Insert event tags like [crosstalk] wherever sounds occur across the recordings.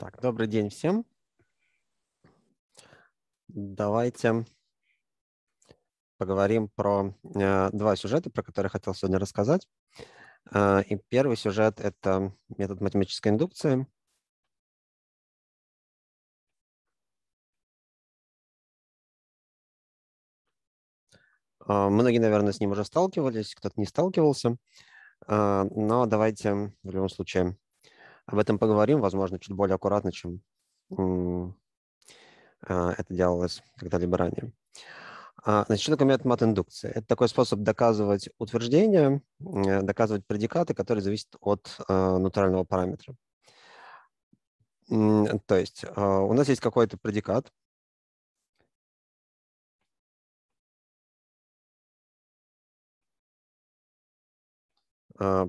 Так, добрый день всем. Давайте поговорим про э, два сюжета, про которые я хотел сегодня рассказать. Э, и первый сюжет – это метод математической индукции. Э, многие, наверное, с ним уже сталкивались, кто-то не сталкивался. Э, но давайте в любом случае об этом поговорим, возможно, чуть более аккуратно, чем а, это делалось когда-либо ранее. А, значит, что такое метод матиндукции? Это такой способ доказывать утверждения, э, доказывать предикаты, которые зависят от э, натурального параметра. То есть а, у нас есть какой-то предикат,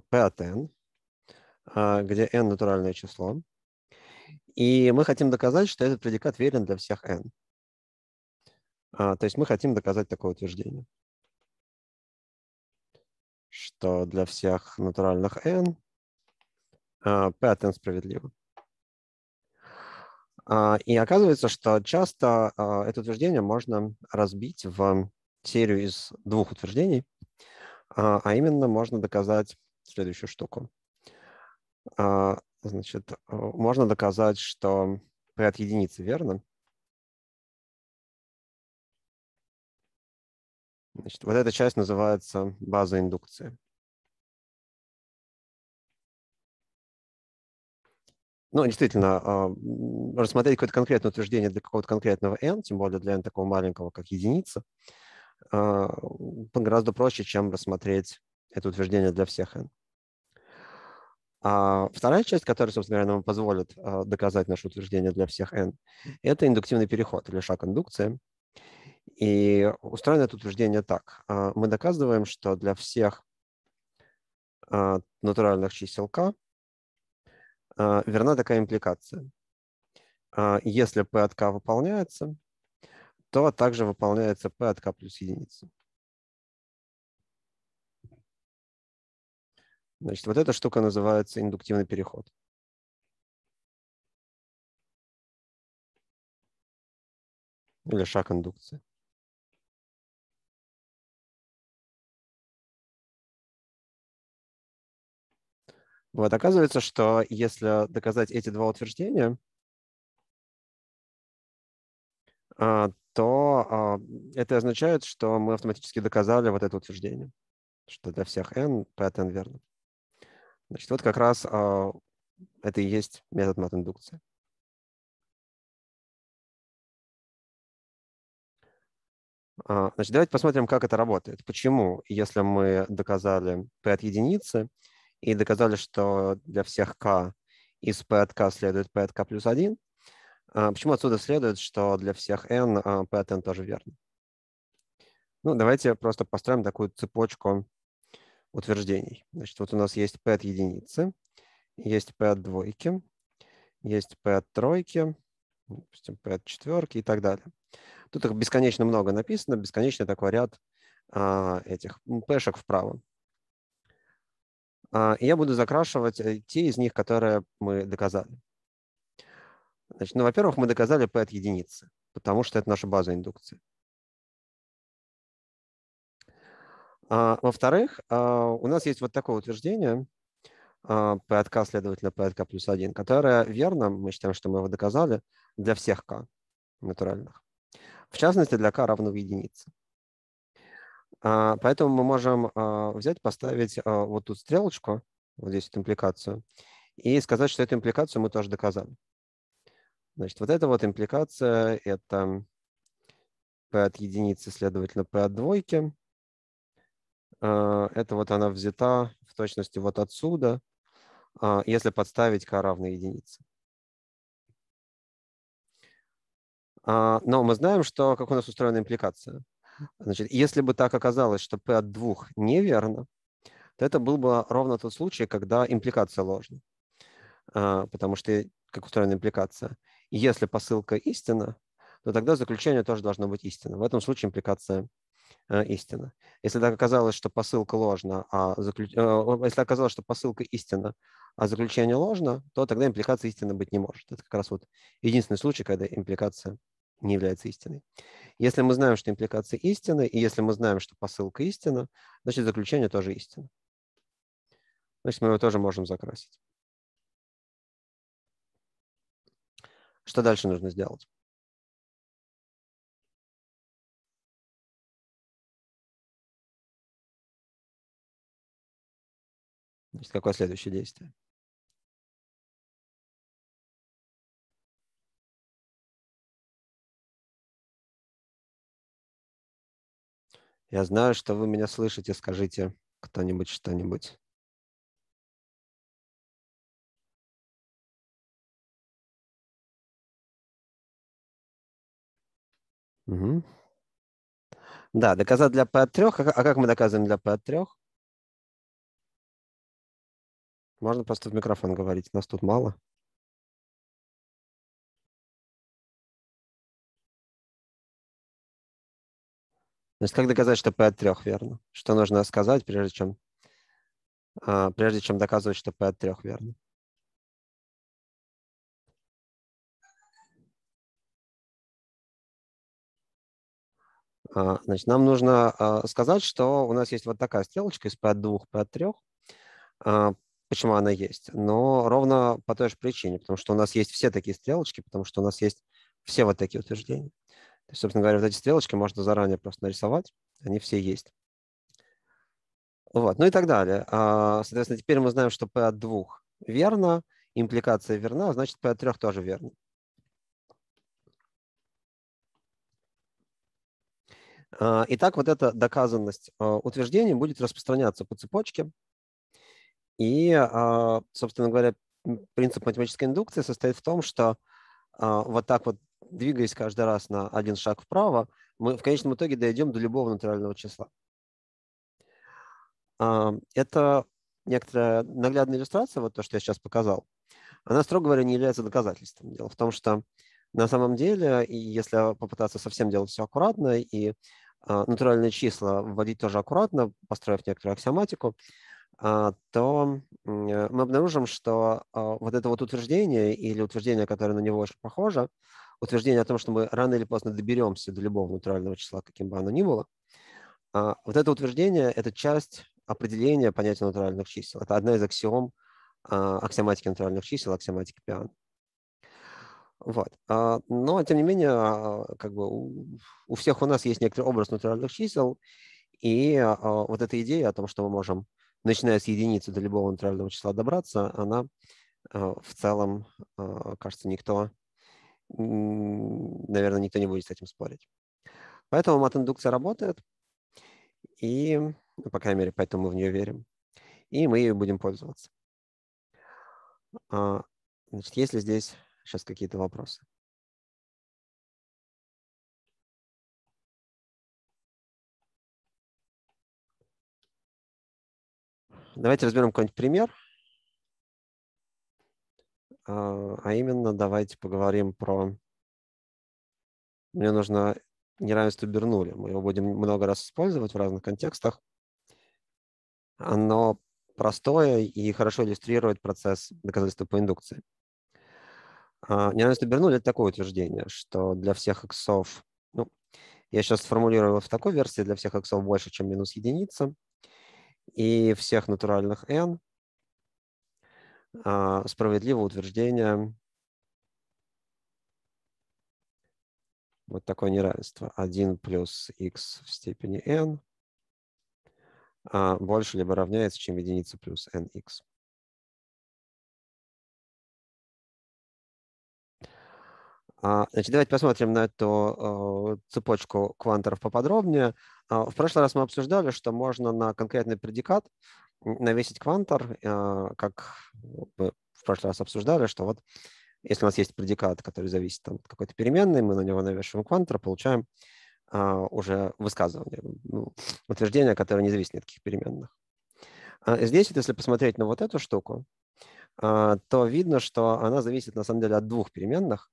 P от n, а, где n – натуральное число. И мы хотим доказать, что этот предикат верен для всех n. А, то есть мы хотим доказать такое утверждение, что для всех натуральных n p а, от n справедливо. И оказывается, что часто это утверждение можно разбить в серию из двух утверждений, а именно можно доказать следующую штуку. А, значит, э, можно доказать, что p от единицы, верно? Значит, вот эта часть называется база индукции. Ну, действительно, а, рассмотреть какое-то конкретное утверждение для какого-то конкретного n, тем более для n такого маленького, как единица, а, гораздо проще, чем рассмотреть это утверждение для всех n. А вторая часть, которая, собственно говоря, нам позволит а, доказать наше утверждение для всех n, это индуктивный переход или шаг индукции. И устроено это утверждение так. А, мы доказываем, что для всех а, натуральных чисел k верна такая импликация. Если p от k выполняется, то также выполняется p от k плюс единица. Значит, вот эта штука называется индуктивный переход. Или шаг индукции. Вот оказывается, что если доказать эти два утверждения, а, то а, это означает, что мы автоматически доказали вот это утверждение, что для всех n, p n верно. Значит, вот как раз э, это и есть метод матиндукции. Э, значит, давайте посмотрим, как это работает. Почему, если мы доказали P от единицы и доказали, что для всех K из P от K следует P от K плюс 1, э, а, почему отсюда следует, что для всех N P от N тоже верно? Ну, давайте просто построим такую цепочку утверждений. Значит, вот у нас есть p от единицы, есть p от двойки, есть p от тройки, допустим, p от четверки и так далее. Тут их бесконечно много написано, бесконечный такой ряд а, этих шек вправо. А, и я буду закрашивать э, те из них, которые мы доказали. Значит, ну, во-первых, мы доказали p от единицы, потому что это наша база индукции. А, во-вторых, а, у нас есть вот такое утверждение, P от K, следовательно, P от K плюс один, которое верно, мы считаем, что мы его доказали, для всех K натуральных. В частности, для K равно единице. А, поэтому мы можем взять, поставить вот тут стрелочку, вот здесь вот импликацию, и сказать, что эту импликацию мы тоже доказали. Значит, вот эта вот импликация – это P от единицы, следовательно, P от двойки – Э, это вот она взята в точности вот отсюда, а, если подставить k равно единице. А, но мы знаем, что как у нас устроена импликация. Значит, если бы так оказалось, что p от 2 неверно, то это был бы ровно тот случай, когда импликация ложна. А, потому что как устроена импликация. Если посылка истина, то тогда заключение тоже должно быть истинным. В этом случае импликация Э, истина. Если оказалось, что посылка ложна, а заключ... Э, если оказалось, что посылка истина, а заключение ложно, то тогда импликация истины быть не может. Это как раз вот единственный случай, когда импликация не является истиной. Если мы знаем, что импликация истины, и если мы знаем, что посылка истина, значит, заключение тоже истина. Значит, мы его тоже можем закрасить. Что дальше нужно сделать? То какое следующее действие? Я знаю, что вы меня слышите. Скажите кто-нибудь что-нибудь. Угу. Да, доказать для P от 3. А, а как мы доказываем для P от 3? Можно просто в микрофон говорить, нас тут мало. Значит, как доказать, что P от 3 верно? Что нужно сказать, прежде чем, а, прежде чем доказывать, что P от 3 верно? А, значит, нам нужно а, сказать, что у нас есть вот такая стрелочка из P от 2, P от 3 почему она есть, но ровно по той же причине, потому что у нас есть все такие стрелочки, потому что у нас есть все вот такие утверждения. То есть, собственно говоря, вот эти стрелочки можно заранее просто нарисовать, они все есть. Вот, ну и так далее. А, соответственно, теперь мы знаем, что P от 2 верно, импликация верна, а значит P от 3 тоже верно. А, итак, вот эта доказанность утверждений будет распространяться по цепочке и, а, собственно говоря, принцип математической индукции состоит в том, что а, вот так вот, двигаясь каждый раз на один шаг вправо, мы в конечном итоге дойдем до любого натурального числа. А, это некоторая наглядная иллюстрация, вот то, что я сейчас показал. Она, строго говоря, не является доказательством. Дело в том, что на самом деле, если попытаться совсем делать все аккуратно и натуральные числа вводить тоже аккуратно, построив некоторую аксиоматику, а, то э, мы обнаружим, что а, вот это вот утверждение или утверждение, которое на него очень похоже, утверждение о том, что мы рано или поздно доберемся до любого натурального числа, каким бы оно ни было, а, вот это утверждение – это часть определения понятия натуральных чисел. Это одна из аксиом аксиоматики натуральных чисел, аксиоматики Пиана. Вот. Но, тем не менее, как бы у всех у нас есть некоторый образ натуральных чисел, и вот эта идея о том, что мы можем начиная с единицы до любого натурального числа добраться, она э, в целом, э, кажется, никто, наверное, никто не будет с этим спорить. Поэтому мат-индукция работает, и, ну, по крайней мере, поэтому мы в нее верим, и мы ее будем пользоваться. А, значит, есть ли здесь сейчас какие-то вопросы? Давайте разберем какой-нибудь пример. А, а именно, давайте поговорим про... Мне нужно неравенство Бернули. Мы его будем много раз использовать в разных контекстах. Оно простое и хорошо иллюстрирует процесс доказательства по индукции. А, неравенство Бернули – это такое утверждение, что для всех иксов, ну, я сейчас сформулирую в такой версии, для всех иксов больше, чем минус единица – и всех натуральных n а, справедливо утверждение вот такое неравенство 1 плюс x в степени n а, больше либо равняется, чем единица плюс nx. А, значит, давайте посмотрим на эту э, цепочку кванторов поподробнее. А, в прошлый раз мы обсуждали, что можно на конкретный предикат навесить квантор, а, как в прошлый раз обсуждали, что вот если у нас есть предикат, который зависит там, от какой-то переменной, мы на него навешиваем квантор, получаем а, уже высказывание, ну, [sniffs] утверждение, которое не зависит от каких переменных. Здесь, вот, если посмотреть на вот эту штуку, то видно, что она зависит на самом деле от двух переменных,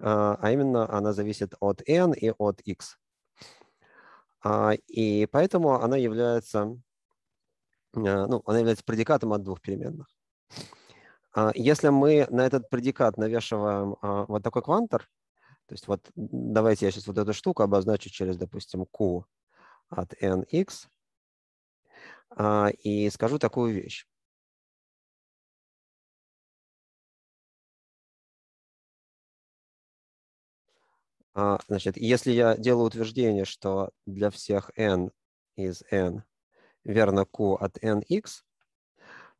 а именно она зависит от n и от x. А, и поэтому она является, а, ну, она является предикатом от двух переменных. А, если мы на этот предикат навешиваем вот такой квантор, то есть вот давайте я сейчас вот эту штуку обозначу через, допустим, Q от nx и скажу такую вещь. А, значит, если я делаю утверждение, что для всех n из n верно q от nx,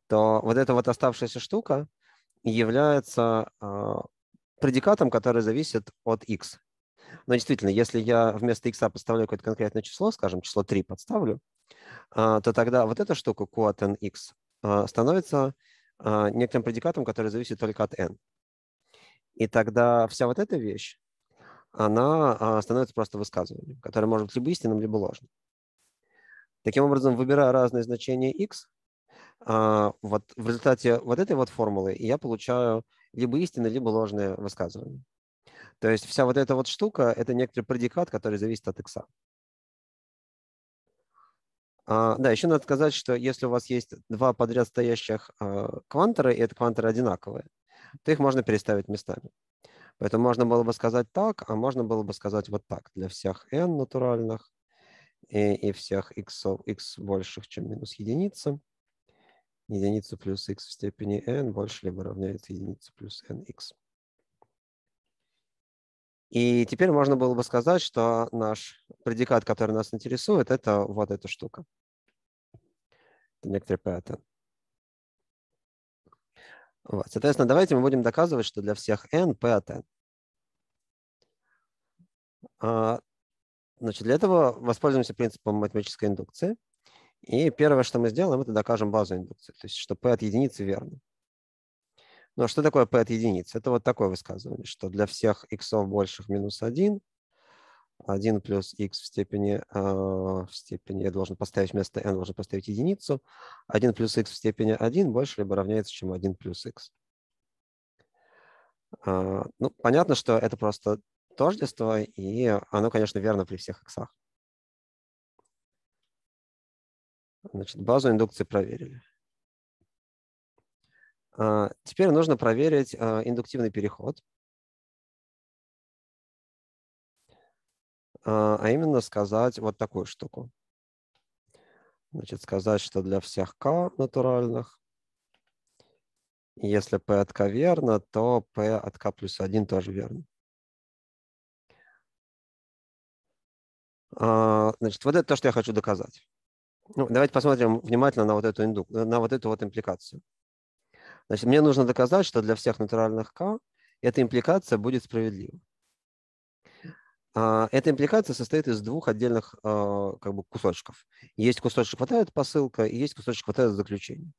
то вот эта вот оставшаяся штука является а, предикатом, который зависит от x. Но действительно, если я вместо x подставляю какое-то конкретное число, скажем, число 3 подставлю, а, то тогда вот эта штука q от nx становится некоторым предикатом, который зависит только от n. И тогда вся вот эта вещь она а, становится просто высказыванием, которое может быть либо истинным, либо ложным. Таким образом, выбирая разные значения x, а, вот в результате вот этой вот формулы я получаю либо истинное, либо ложное высказывание. То есть вся вот эта вот штука – это некоторый предикат, который зависит от x. А, да, еще надо сказать, что если у вас есть два подряд стоящих квантора, и это кванторы одинаковые, то их можно переставить местами. Поэтому можно было бы сказать так, а можно было бы сказать вот так для всех n натуральных и, и всех x, x больших, чем минус единица. Единица плюс x в степени n больше либо равняется единице плюс nx. И теперь можно было бы сказать, что наш предикат, который нас интересует, это вот эта штука. Это некоторый паттерн. Вот. Соответственно, давайте мы будем доказывать, что для всех n p от n. А, значит, для этого воспользуемся принципом математической индукции. И первое, что мы сделаем, это докажем базу индукции, то есть что p от единицы верно. Но ну, а что такое p от единицы? Это вот такое высказывание, что для всех x больших минус 1 1 плюс x в степени, а, в степени, я должен поставить вместо n, должен поставить единицу, 1 плюс x в степени 1 больше либо равняется, чем 1 плюс x. А, ну, понятно, что это просто тождество, и оно, конечно, верно при всех x Значит, базу индукции проверили. А, теперь нужно проверить индуктивный переход. А, а именно сказать вот такую штуку. Значит, сказать, что для всех k натуральных, если p от k верно, то p от k плюс 1 тоже верно. А, значит, вот это то, что я хочу доказать. Ну, давайте посмотрим внимательно на вот эту, индук э, на вот эту вот импликацию. Значит, мне нужно доказать, что для всех натуральных k эта импликация будет справедлива. А, эта импликация состоит из двух отдельных а, как бы, кусочков. Есть кусочек хватает посылка, и есть кусочек хватает заключение.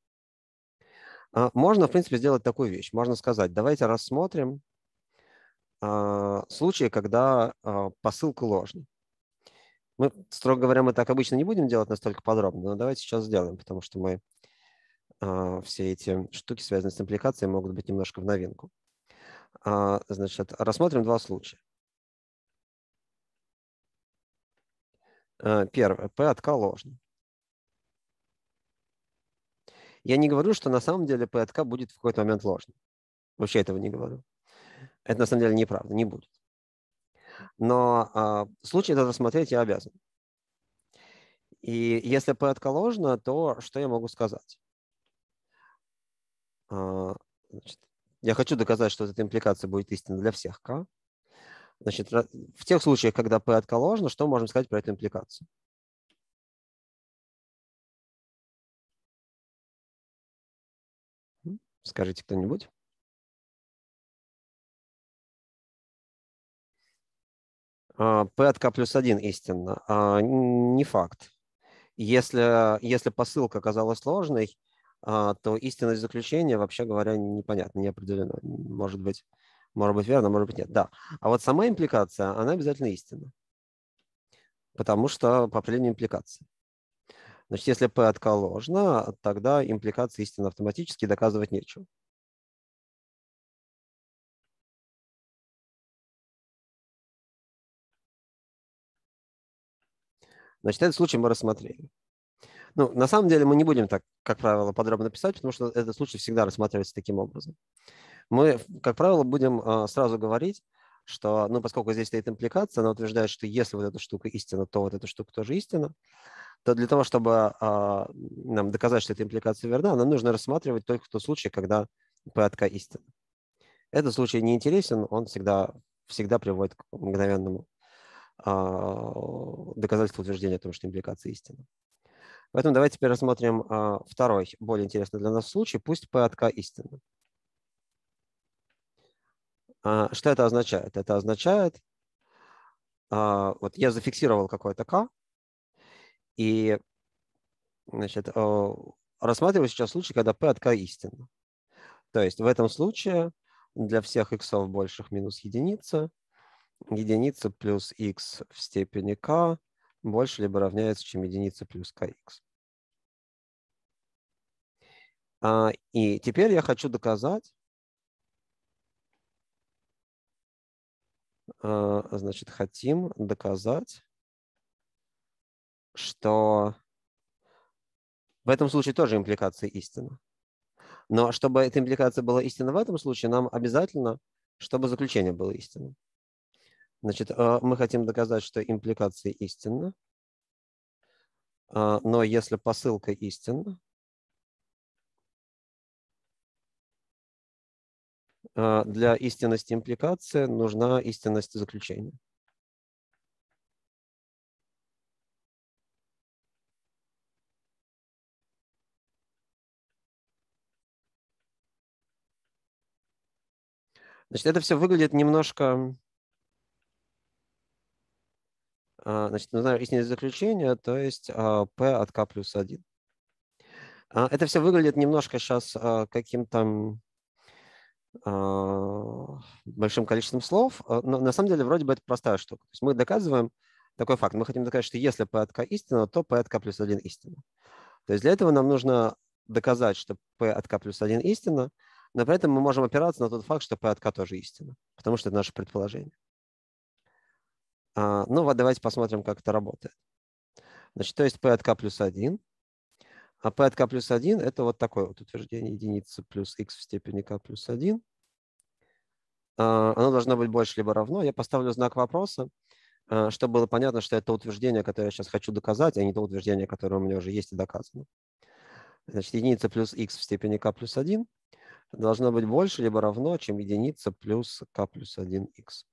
А, можно, в принципе, сделать такую вещь. Можно сказать, давайте рассмотрим случаи, когда посылка ложна. Мы, строго говоря, мы так обычно не будем делать настолько подробно, но давайте сейчас сделаем, потому что мы все эти штуки, связанные с импликацией, могут быть немножко в новинку. Значит, рассмотрим два случая. Э, первое. P отка ложно. Я не говорю, что на самом деле P отка будет в какой-то момент ложным. Вообще этого не говорю. Это на самом деле неправда, не будет. Но э, случай этот рассмотреть я обязан. И если P отка ложна, то что я могу сказать? Э, значит, я хочу доказать, что эта импликация будет истинна для всех К. Значит, в тех случаях, когда P отколожено, что можем сказать про эту импликацию? Скажите кто-нибудь. А, P от К плюс 1 истинно. А, не факт. Если, если посылка оказалась сложной, а, то истинность заключения, вообще говоря, непонятна, не определена. Может быть, может быть верно, может быть нет, да. А вот сама импликация, она обязательно истинна. Потому что по определению импликации. Значит, если P от K тогда импликация истинна автоматически, доказывать нечего. Значит, этот случай мы рассмотрели. Ну, на самом деле мы не будем так, как правило, подробно писать, потому что этот случай всегда рассматривается таким образом мы, как правило, будем а, сразу говорить, что, ну, поскольку здесь стоит импликация, она утверждает, что если вот эта штука истина, то вот эта штука тоже истина, то для того, чтобы а, нам доказать, что эта импликация верна, нам нужно рассматривать только тот случай, когда p порядка истина. Этот случай не интересен, он всегда, всегда приводит к мгновенному а, доказательству утверждения о том, что импликация истина. Поэтому давайте теперь рассмотрим второй, более интересный для нас случай, пусть p порядка истина. А, что это означает? Это означает, а, вот я зафиксировал какое-то k, и значит, а, рассматриваю сейчас случай, когда p от k истинно. То есть в этом случае для всех x больших минус единица, единица плюс x в степени k больше либо равняется, чем единица плюс kx. И теперь я хочу доказать, Э, значит, хотим доказать, что в этом случае тоже импликация истина. Но чтобы эта импликация была истинна в этом случае, нам обязательно, чтобы заключение было истинным. Значит, э, мы хотим доказать, что импликация истинна, э, но если посылка истинна, А, для истинности импликации нужна истинность заключения. Значит, это все выглядит немножко... А, значит, мы знаем истинное заключение, то есть а, P от K плюс 1. Это все выглядит немножко сейчас каким-то а, большим количеством слов, а, но на самом деле вроде бы это простая штука. То есть мы доказываем такой факт. Мы хотим доказать, что если p от k истина, то p от k плюс 1 истина. То есть для этого нам нужно доказать, что p от k плюс 1 истина, но при этом мы можем опираться на тот факт, что p от k тоже истина, потому что это наше предположение. А, ну вот давайте посмотрим, как это работает. Значит, то есть p от k плюс 1 а p от k плюс 1 – это вот такое вот утверждение единицы плюс x в степени k плюс 1. А, оно должно быть больше либо равно. Я поставлю знак вопроса, а, чтобы было понятно, что это утверждение, которое я сейчас хочу доказать, а не то утверждение, которое у меня уже есть и доказано. Значит, единица плюс x в степени k плюс 1 должно быть больше либо равно, чем единица плюс k плюс 1x.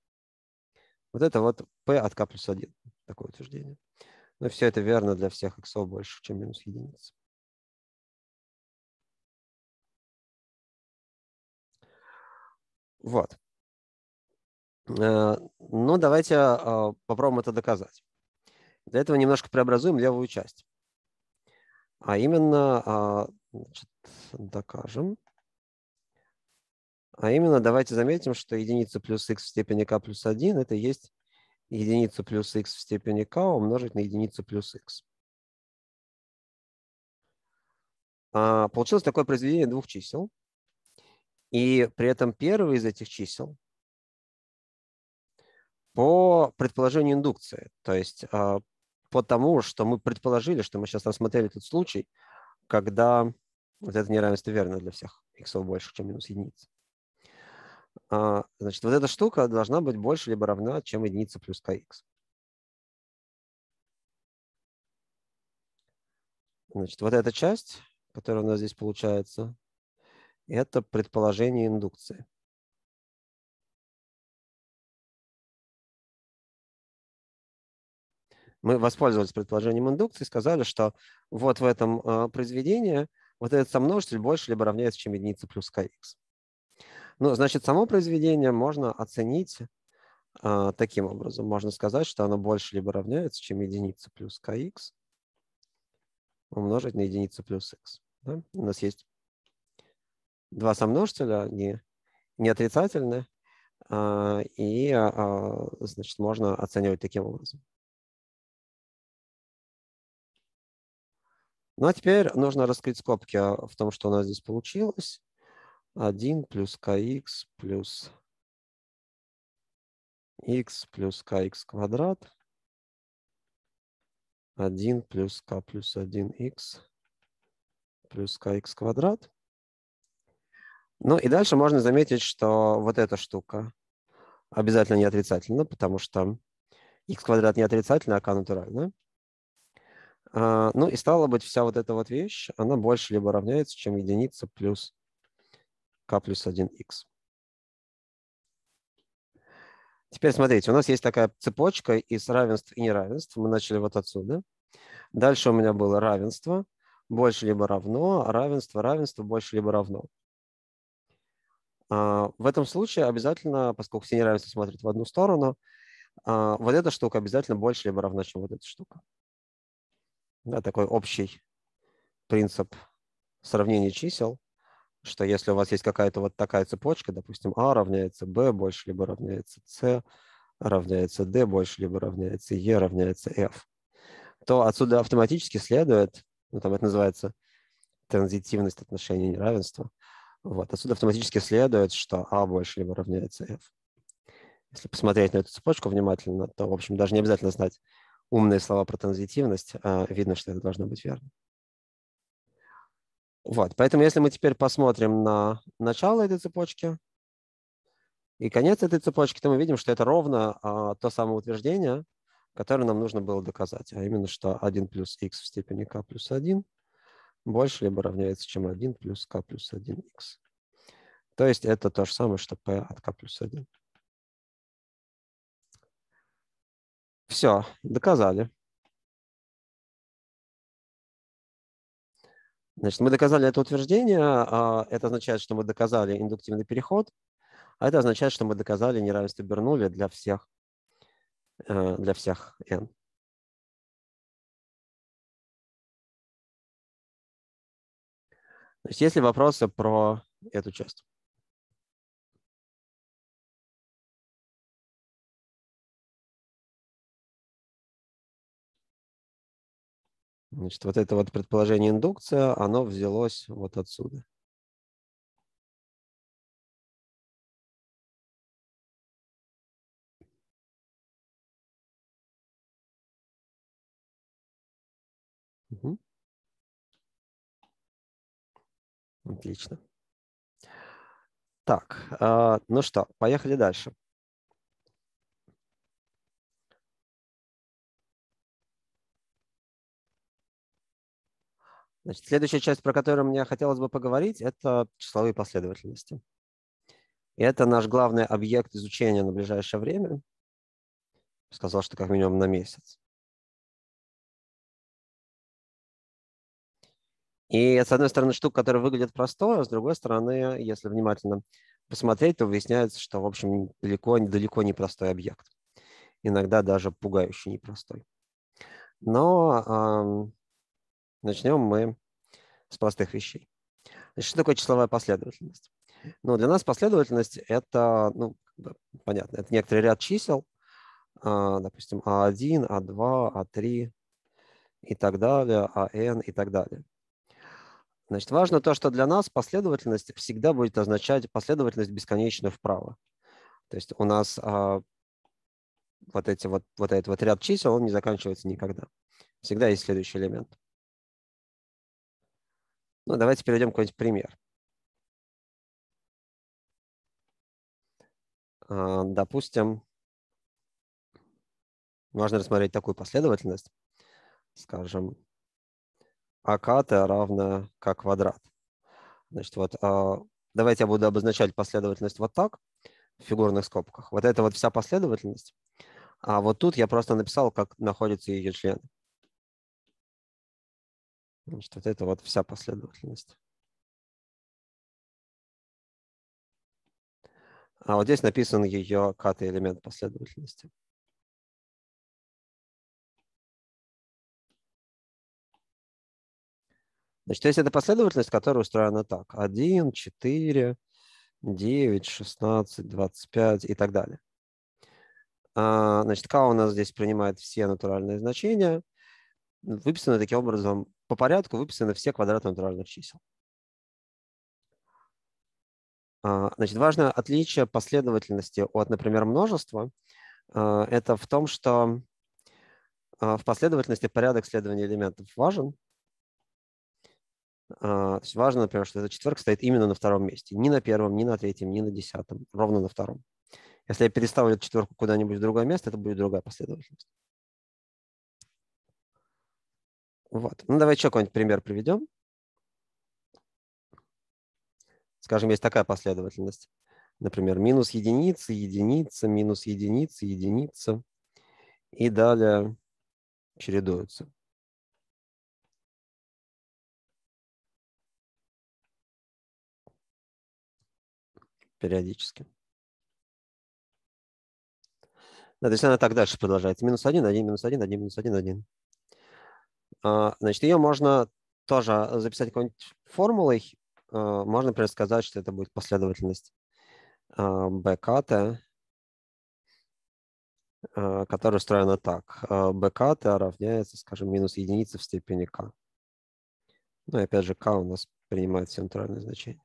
Вот это вот p от k плюс 1, такое утверждение. Но все это верно для всех x больше, чем минус единица. Вот. Э, ну, давайте а, попробуем это доказать. Для этого немножко преобразуем левую часть. А именно, а, значит, докажем. А именно, давайте заметим, что единица плюс x в степени k плюс 1 это есть единица плюс x в степени k умножить на единицу плюс x. А, получилось такое произведение двух чисел. И при этом первый из этих чисел по предположению индукции, то есть а, по тому, что мы предположили, что мы сейчас рассмотрели тот случай, когда вот это неравенство верно для всех, x больше, чем минус единица. А, значит, вот эта штука должна быть больше либо равна, чем единица плюс kx. Значит, вот эта часть, которая у нас здесь получается, это предположение индукции. Мы воспользовались предположением индукции и сказали, что вот в этом э, произведении вот этот сомножитель больше либо равняется, чем единица плюс kx. Ну, значит, само произведение можно оценить э, таким образом. Можно сказать, что оно больше либо равняется, чем единица плюс kx умножить на единицу плюс x. Да? У нас есть два сомножителя, не, не отрицательные, а, и а, а, значит, можно оценивать таким образом. Ну а теперь нужно раскрыть скобки в том, что у нас здесь получилось. 1 плюс kx плюс x плюс kx квадрат. 1 плюс k плюс 1x плюс kx квадрат. Ну и дальше можно заметить, что вот эта штука обязательно не отрицательна, потому что x квадрат не отрицательно, а k натурально. А, ну и стало быть, вся вот эта вот вещь, она больше либо равняется, чем единица плюс k плюс 1x. Теперь смотрите, у нас есть такая цепочка из равенств и неравенств. Мы начали вот отсюда. Дальше у меня было равенство, больше либо равно, равенство, равенство, больше либо равно. А, в этом случае обязательно, поскольку все неравенства смотрят в одну сторону, а, вот эта штука обязательно больше либо равна, чем вот эта штука. Да, такой общий принцип сравнения чисел, что если у вас есть какая-то вот такая цепочка, допустим, А равняется Б больше либо равняется С, равняется D больше либо равняется E равняется F, то отсюда автоматически следует, ну там это называется транзитивность отношений неравенства, вот. Отсюда автоматически следует, что А больше либо равняется F. Если посмотреть на эту цепочку внимательно, то, в общем, даже не обязательно знать умные слова про транзитивность. А видно, что это должно быть верно. Вот. Поэтому если мы теперь посмотрим на начало этой цепочки и конец этой цепочки, то мы видим, что это ровно а, то самое утверждение, которое нам нужно было доказать, а именно, что 1 плюс x в степени k плюс 1 – больше либо равняется, чем 1 плюс k плюс 1x. То есть это то же самое, что p от k плюс 1. Все, доказали. Значит, мы доказали это утверждение. А, это означает, что мы доказали индуктивный переход. А это означает, что мы доказали неравенство Бернули для всех, э, для всех n. То есть есть ли вопросы про эту часть? Значит, вот это вот предположение индукция, оно взялось вот отсюда. Отлично. Так, а, ну что, поехали дальше. Значит, следующая часть, про которую мне хотелось бы поговорить, это числовые последовательности. И это наш главный объект изучения на ближайшее время. Сказал, что как минимум на месяц. И с одной стороны, штука, которая выглядит простой, а с другой стороны, если внимательно посмотреть, то выясняется, что, в общем, далеко, далеко не простой объект. Иногда даже пугающе непростой. Но э, начнем мы с простых вещей. Значит, что такое числовая последовательность? Ну, для нас последовательность – это, ну, понятно, это некоторый ряд чисел, э, допустим, А1, А2, А3 и так далее, АН и так далее. Значит, важно то, что для нас последовательность всегда будет означать последовательность бесконечно вправо. То есть у нас а, вот, эти вот, вот этот вот ряд чисел, он не заканчивается никогда. Всегда есть следующий элемент. Ну, давайте перейдем какой-нибудь пример. А, допустим, можно рассмотреть такую последовательность. Скажем, АКТ равно К квадрат. Значит, вот а, давайте я буду обозначать последовательность вот так, в фигурных скобках. Вот это вот вся последовательность. А вот тут я просто написал, как находятся ее члены. Значит, вот это вот вся последовательность. А вот здесь написан ее ката-элемент последовательности. Значит, то есть это последовательность, которая устроена так. 1, 4, 9, 16, 25 и так далее. А, значит, К у нас здесь принимает все натуральные значения. Выписаны таким образом, по порядку выписаны все квадраты натуральных чисел. А, значит, важное отличие последовательности от, например, множества а, – это в том, что в последовательности порядок следования элементов важен, а, то есть важно, например, что эта четверка стоит именно на втором месте. Ни на первом, ни на третьем, ни на десятом. Ровно на втором. Если я переставлю эту четверку куда-нибудь в другое место, это будет другая последовательность. Вот. Ну, давай еще какой-нибудь пример приведем. Скажем, есть такая последовательность. Например, минус единица, единица, минус единица, единица. И далее чередуются. периодически. Да, то есть она так дальше продолжается. Минус 1, 1, минус 1, 1, минус 1, 1. А, значит, ее можно тоже записать какой-нибудь формулой. А, можно, например, сказать, что это будет последовательность а, бкт, которая устроена так. бкт равняется, скажем, минус единице в степени к. Ну и опять же, к у нас принимает центральное значение.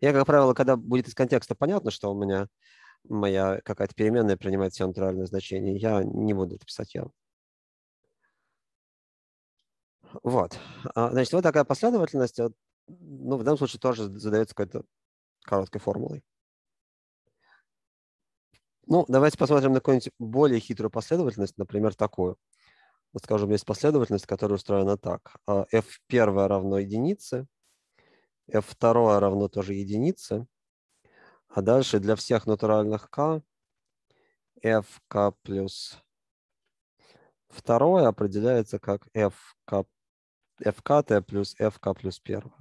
Я, как правило, когда будет из контекста понятно, что у меня моя какая-то переменная принимает центральное значение, я не буду это писать Я Вот. А, значит, вот такая последовательность, ну, в данном случае тоже задается какой-то короткой формулой. Ну, давайте посмотрим на какую-нибудь более хитрую последовательность, например, такую. Вот, скажем, есть последовательность, которая устроена так. А, f первое равно единице, f2 равно тоже единице. А дальше для всех натуральных k fk плюс второе определяется как fk, fkt плюс fk плюс первое.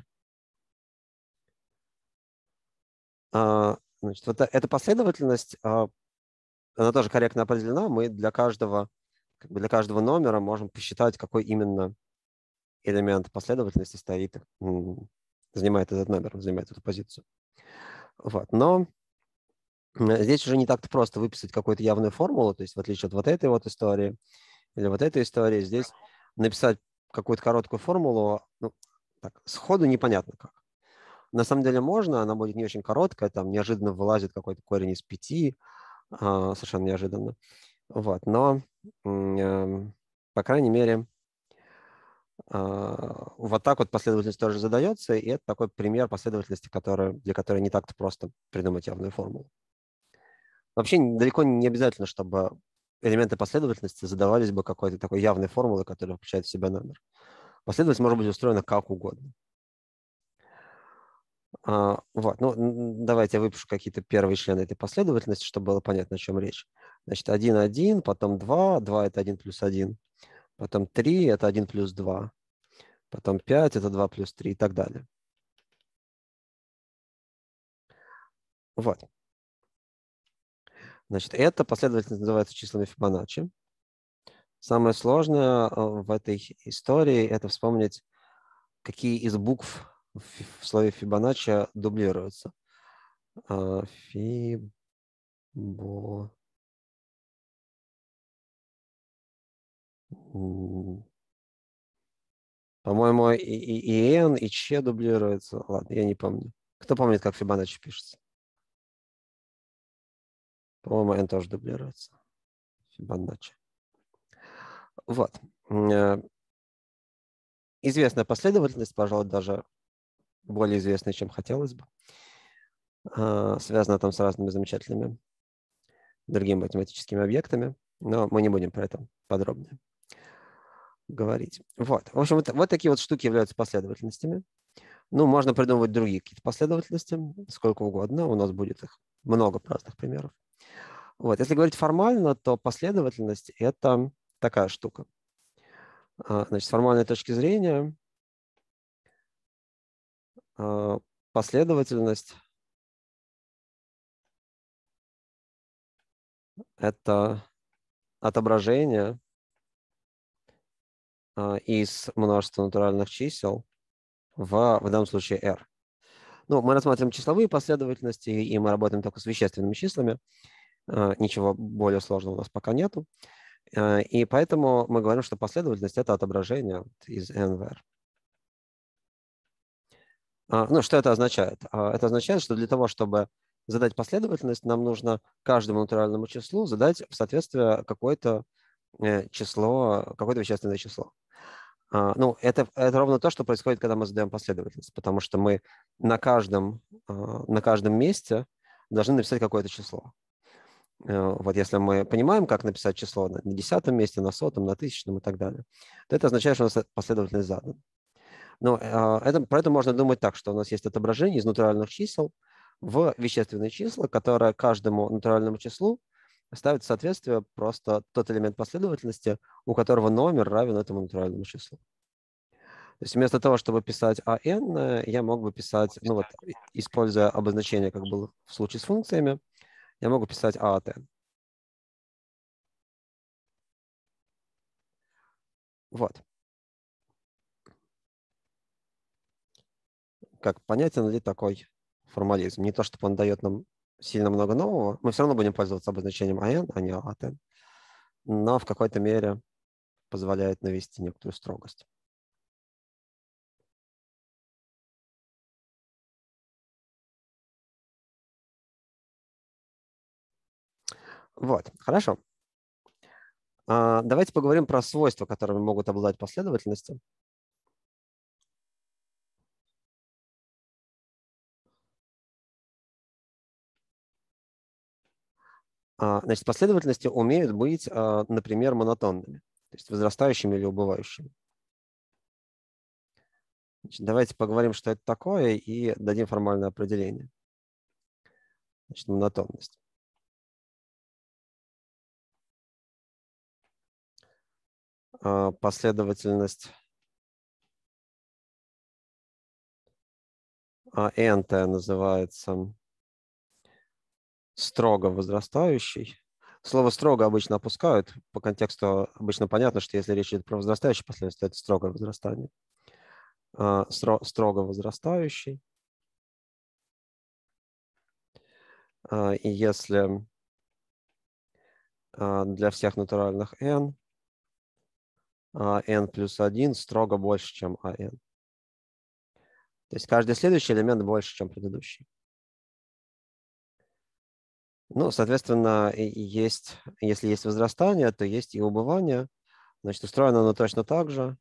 А, значит, вот эта последовательность, а, она тоже корректно определена. Мы для каждого, как бы для каждого номера можем посчитать, какой именно элемент последовательности стоит занимает этот номер, занимает эту позицию. Вот. Но здесь уже не так-то просто выписать какую-то явную формулу, то есть в отличие от вот этой вот истории или вот этой истории, здесь написать какую-то короткую формулу, ну, так, сходу непонятно как. На самом деле можно, она будет не очень короткая, там неожиданно вылазит какой-то корень из пяти, а, совершенно неожиданно. Вот, но, эм, по крайней мере, а, вот так вот последовательность тоже задается, и это такой пример последовательности, который, для которой не так-то просто придумать явную формулу. Вообще далеко не обязательно, чтобы элементы последовательности задавались бы какой-то такой явной формулой, которая включает в себя номер. Последовательность может быть устроена как угодно. А, вот, ну, давайте я выпишу какие-то первые члены этой последовательности, чтобы было понятно, о чем речь. Значит, 1, 1, потом 2, 2 – это 1 плюс 1, потом 3 – это 1 плюс 2, потом 5 – это 2 плюс 3 и так далее. Вот. Значит, эта последовательность называется числами Фибоначчи. Самое сложное э, в этой истории – это вспомнить, какие из букв в слове Фибоначчи дублируются. Э, Фибо... По-моему, и, и, и Н, и Ч дублируется. Ладно, я не помню. Кто помнит, как Фибоначчи пишется? По-моему, N тоже дублируется. Фибоначчи. Вот. Э, известная последовательность, пожалуй, даже более известная, чем хотелось бы. А, связана там с разными замечательными другими математическими объектами, но мы не будем про это подробнее говорить. Вот. В общем, вот, вот такие вот штуки являются последовательностями. Ну, можно придумывать другие какие-то последовательности, сколько угодно. У нас будет их много разных примеров. Вот. Если говорить формально, то последовательность – это такая штука. А, значит, с формальной точки зрения а, последовательность – это отображение а, из множества натуральных чисел в, в данном случае R. Ну, мы рассматриваем числовые последовательности, и мы работаем только с вещественными числами. А, ничего более сложного у нас пока нету. А, и поэтому мы говорим, что последовательность – это отображение из N в R. Ну, что это означает? Это означает, что для того, чтобы задать последовательность, нам нужно каждому натуральному числу задать в соответствии какой-то Э, число, какое-то вещественное число. А, ну, это, это ровно то, что происходит, когда мы задаем последовательность, потому что мы на каждом, а, на каждом месте должны написать какое-то число. Э, вот если мы понимаем, как написать число на десятом месте, на сотом, на тысячном и так далее, то это означает, что у нас э, последовательность задана. Но а, это, про это можно думать так, что у нас есть отображение из натуральных чисел в вещественные числа, которое каждому натуральному числу – ставит в соответствие просто тот элемент последовательности, у которого номер равен этому натуральному числу. То есть вместо того, чтобы писать an, я мог бы писать, ну вот, используя обозначение, как было в случае с функциями, я могу писать a от n. Вот. Как понятен ли такой формализм? Не то, чтобы он дает нам сильно много нового. Мы все равно будем пользоваться обозначением AN, а не ATN. Но в какой-то мере позволяет навести некоторую строгость. Вот, хорошо. А, давайте поговорим про свойства, которыми могут обладать последовательности. А, значит, последовательности умеют быть, а, например, монотонными, то есть возрастающими или убывающими. Значит, давайте поговорим, что это такое, и дадим формальное определение. Значит, монотонность. А, последовательность nt называется строго возрастающий. Слово «строго» обычно опускают. По контексту обычно понятно, что если речь идет про возрастающий последовательность, то это строгое возрастание. А, стро, строго возрастающий. А, и если а, для всех натуральных n, n плюс 1 строго больше, чем n. То есть каждый следующий элемент больше, чем предыдущий. Ну, соответственно, есть, если есть возрастание, то есть и убывание. Значит, устроено оно точно так же.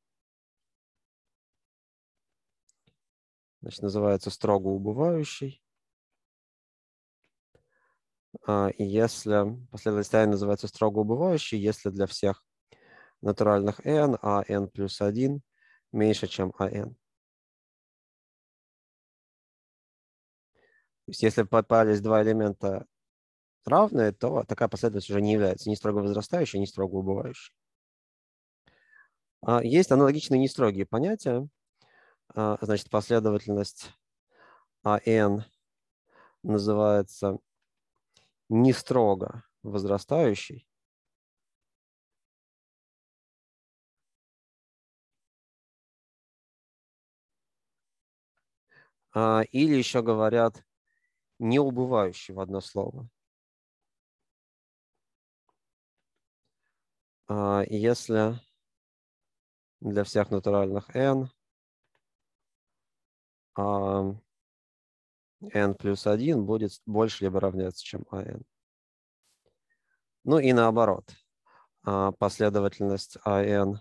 Значит, называется строго убывающий. А, и если последовательность i называется строго убывающий, если для всех натуральных n, а n плюс 1 меньше, чем а n. То есть если попались два элемента равное, то такая последовательность уже не является ни строго возрастающей, ни строго убывающей. А, есть аналогичные нестрогие понятия. А, значит, последовательность n называется нестрого возрастающей. А, или еще говорят не убывающий в одно слово. А, если для всех натуральных n n плюс 1 будет больше либо равняться, чем n. Ну и наоборот. А, последовательность n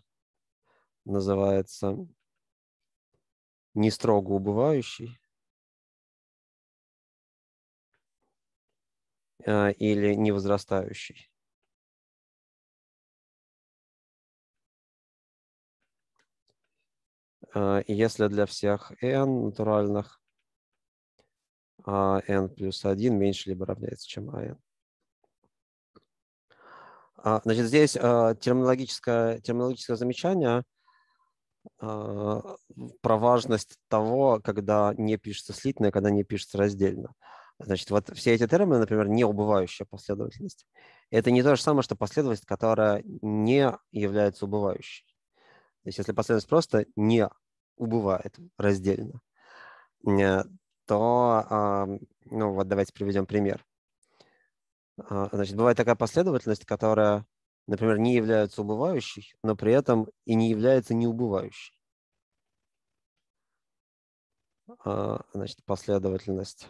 называется не строго убывающей а, или невозрастающей. А, и если для всех n натуральных а, n плюс 1 меньше либо равняется, чем n. А, значит, здесь терминологическое, терминологическое замечание про важность того, когда не пишется слитно, когда не пишется раздельно. Значит, вот все эти термины, например, неубывающая последовательность, это не то же самое, что последовательность, которая не является убывающей. То есть если последовательность просто не убывает раздельно, э, то, ну вот давайте приведем пример. А, значит, бывает такая последовательность, которая, например, не является убывающей, но при этом и не является неубывающей. А, значит, последовательность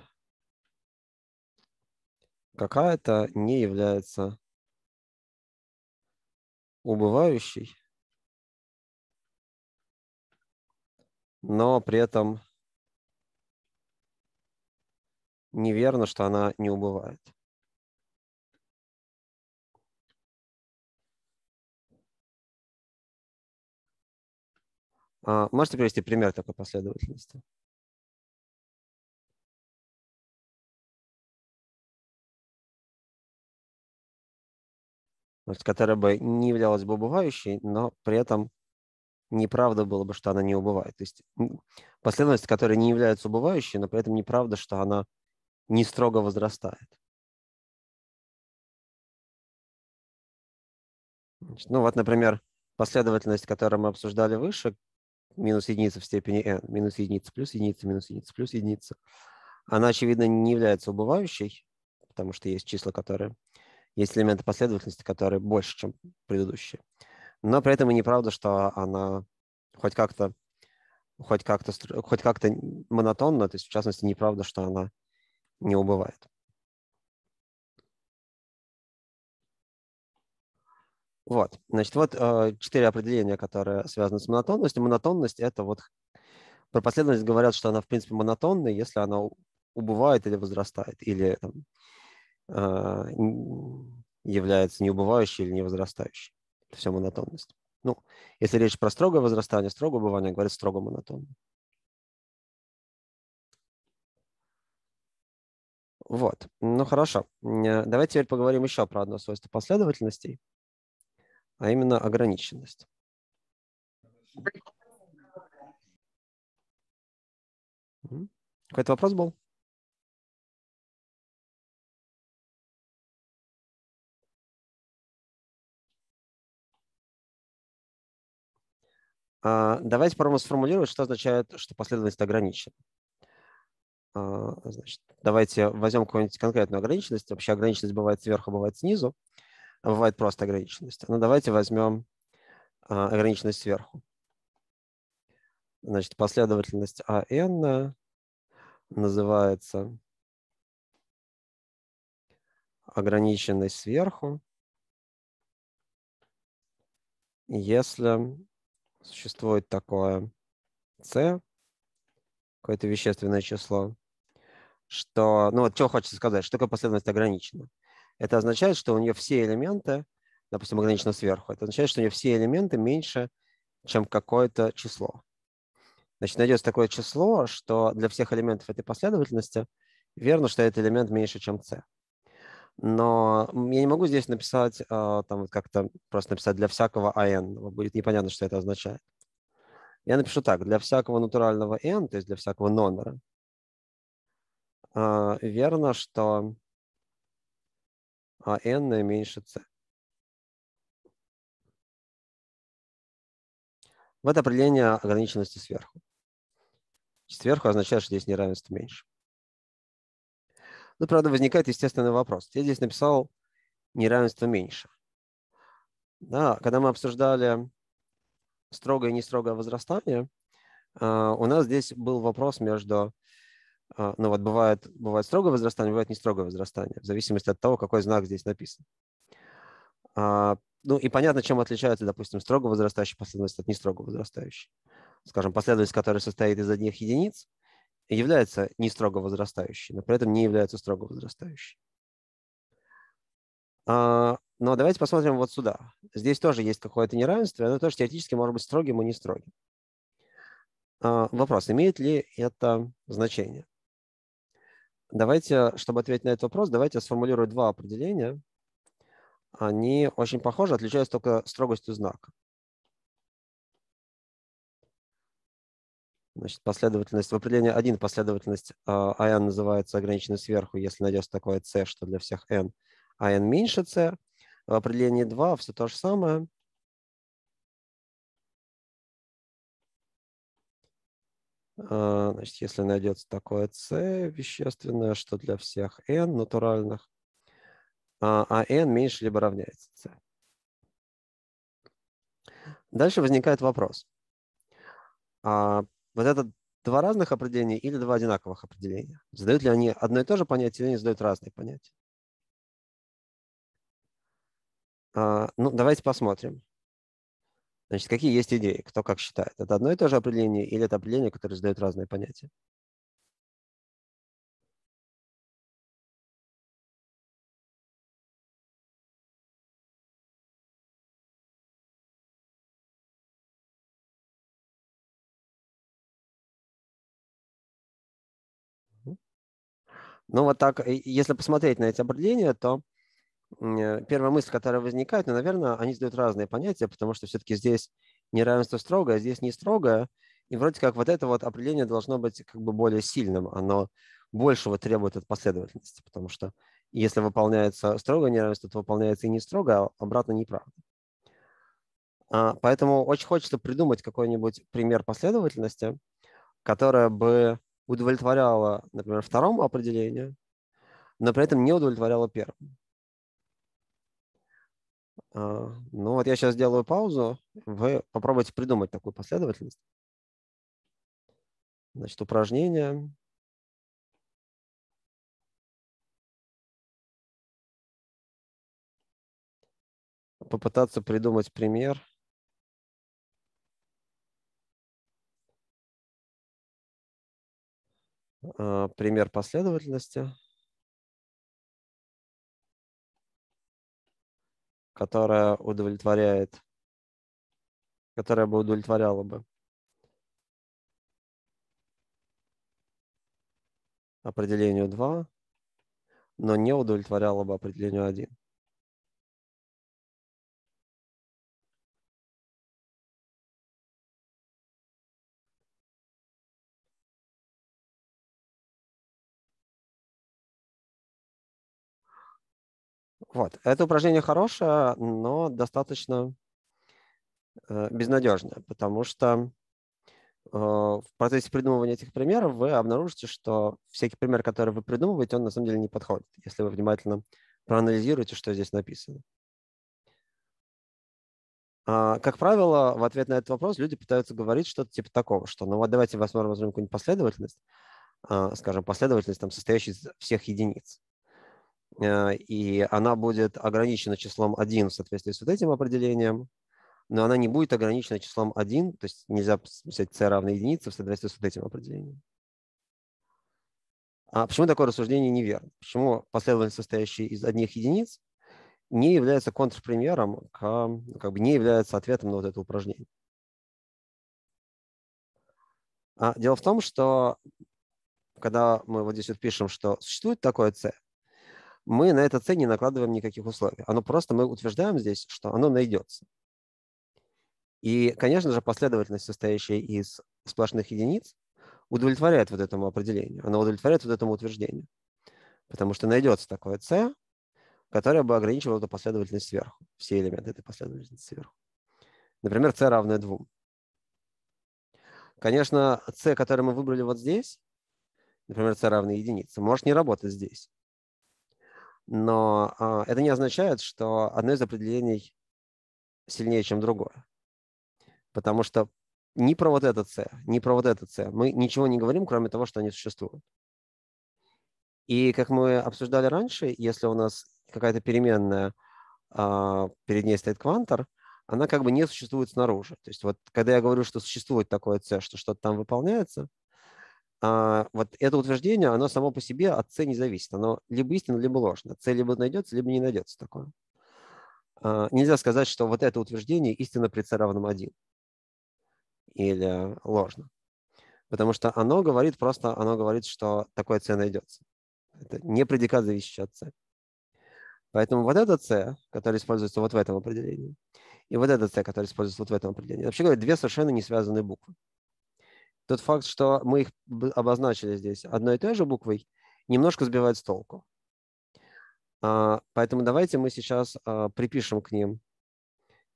какая-то не является убывающей, но при этом неверно, что она не убывает. А, можете привести пример такой последовательности? которая бы не являлась бы убывающей, но при этом неправда было бы, что она не убывает. То есть последовательность, которая не является убывающей, но при этом неправда, что она не строго возрастает. Значит, ну вот, например, последовательность, которую мы обсуждали выше, минус единица в степени n, минус единица плюс единица, минус единица плюс единица, она, очевидно, не является убывающей, потому что есть числа, которые... Есть элементы последовательности, которые больше, чем предыдущие но при этом и неправда, что она хоть как-то хоть как-то хоть как-то монотонно, то есть в частности неправда, что она не убывает. Вот, значит, вот э, четыре определения, которые связаны с монотонностью. Монотонность это вот про последовательность говорят, что она в принципе монотонная, если она убывает или возрастает, или там, э, является неубывающей или невозрастающей. Это все монотонность. Ну, если речь про строгое возрастание, строгое убывание, говорит строго монотонно. Вот, ну хорошо. Э, давайте теперь поговорим еще про одно свойство последовательностей, а именно ограниченность. Какой-то вопрос был? А, давайте попробуем сформулировать, что означает, что последовательность ограничена. А, значит, давайте возьмем какую-нибудь конкретную ограниченность. Вообще ограниченность бывает сверху, бывает снизу, а бывает просто ограниченность. Но ну, давайте возьмем а, ограниченность сверху. Значит, последовательность AN называется ограниченность сверху, если существует такое c какое-то вещественное число, что, ну вот что хочется сказать, что такое последовательность ограничена. Это означает, что у нее все элементы, допустим, ограничено сверху, это означает, что у нее все элементы меньше, чем какое-то число. Значит, найдется такое число, что для всех элементов этой последовательности верно, что этот элемент меньше, чем c но я не могу здесь написать, а, там вот как-то просто написать для всякого AN, будет непонятно, что это означает. Я напишу так, для всякого натурального n, то есть для всякого номера, а, верно, что n а, меньше c. Вот определение ограниченности сверху. Сверху означает, что здесь неравенство меньше. Но, ну, правда, возникает естественный вопрос. Я здесь написал неравенство меньше. Да, когда мы обсуждали строгое и нестрогое возрастание, а, у нас здесь был вопрос между, а, ну вот бывает, бывает строгое возрастание, бывает нестрогое возрастание, в зависимости от того, какой знак здесь написан. А, ну и понятно, чем отличается, допустим, строго возрастающая последовательность от нестрого возрастающей. Скажем, последовательность, которая состоит из одних единиц – является не строго возрастающей, но при этом не является строго возрастающей. А, но давайте посмотрим вот сюда. Здесь тоже есть какое-то неравенство, оно тоже теоретически может быть строгим и не строгим. А, вопрос, имеет ли это значение? Давайте, чтобы ответить на этот вопрос, давайте сформулирую два определения. Они очень похожи, отличаются только строгостью знака. Значит, последовательность в определении 1 последовательность IN а, называется ограниченной сверху, если найдется такое C, что для всех N IN меньше C. В определении 2 все то же самое. А, значит, если найдется такое C вещественное, что для всех N натуральных, а N меньше либо равняется C. Дальше возникает вопрос. А вот это два разных определения или два одинаковых определения? Задают ли они одно и то же понятие или они задают разные понятия? А, ну, давайте посмотрим. Значит, какие есть идеи, кто как считает. Это одно и то же определение или это определение, которое задает разные понятия? Ну вот так, если посмотреть на эти определения, то э, первая мысль, которая возникает, ну, наверное, они задают разные понятия, потому что все-таки здесь неравенство строгое, а здесь не строгое. И вроде как вот это вот определение должно быть как бы более сильным, оно большего требует от последовательности, потому что если выполняется строгое неравенство, то выполняется и не строго, а обратно неправда. А, поэтому очень хочется придумать какой-нибудь пример последовательности, которая бы удовлетворяло, например, второму определению, но при этом не удовлетворяло первому. А, ну вот я сейчас делаю паузу. Вы попробуйте придумать такую последовательность. Значит, упражнение. Попытаться придумать пример. Э, пример последовательности, которая удовлетворяет, которая бы удовлетворяла бы определению 2, но не удовлетворяла бы определению 1. Вот. Это упражнение хорошее, но достаточно э, безнадежное, потому что э, в процессе придумывания этих примеров вы обнаружите, что всякий пример, который вы придумываете, он на самом деле не подходит, если вы внимательно проанализируете, что здесь написано. А, как правило, в ответ на этот вопрос люди пытаются говорить что-то типа такого, что ну вот давайте возможно возьмем какую-нибудь последовательность, а, скажем, последовательность, там, состоящая из всех единиц. Э, и она будет ограничена числом 1 в соответствии с вот этим определением, но она не будет ограничена числом 1, то есть нельзя писать c равно единице в соответствии с вот этим определением. А почему такое рассуждение неверно? Почему последовательность, состоящая из одних единиц, не является контрпримером, ну, как бы не является ответом на вот это упражнение? А дело в том, что когда мы вот здесь вот пишем, что существует такое c, мы на это C не накладываем никаких условий. Оно просто, мы утверждаем здесь, что оно найдется. И, конечно же, последовательность, состоящая из сплошных единиц, удовлетворяет вот этому определению, она удовлетворяет вот этому утверждению. Потому что найдется такое C, которое бы ограничивало эту последовательность сверху, все элементы этой последовательности сверху. Например, C равное 2. Конечно, C, который мы выбрали вот здесь, например, C равное единице, может не работать здесь. Но а, это не означает, что одно из определений сильнее, чем другое. Потому что ни про вот это С, ни про вот это С мы ничего не говорим, кроме того, что они существуют. И как мы обсуждали раньше, если у нас какая-то переменная, а, перед ней стоит квантор, она как бы не существует снаружи. То есть вот когда я говорю, что существует такое C, что что-то там выполняется – а, вот это утверждение, оно само по себе от С не зависит. Оно либо истинно, либо ложно. С либо найдется, либо не найдется такое. А, нельзя сказать, что вот это утверждение истинно при С равном 1 или ложно. Потому что оно говорит просто, оно говорит, что такое С найдется. Это не предикат, зависящий от С. Поэтому вот это С, которое используется вот в этом определении, и вот это С, которое используется вот в этом определении, вообще говоря, две совершенно не связанные буквы тот факт, что мы их обозначили здесь одной и той же буквой, немножко сбивает с толку. А, поэтому давайте мы сейчас а, припишем к ним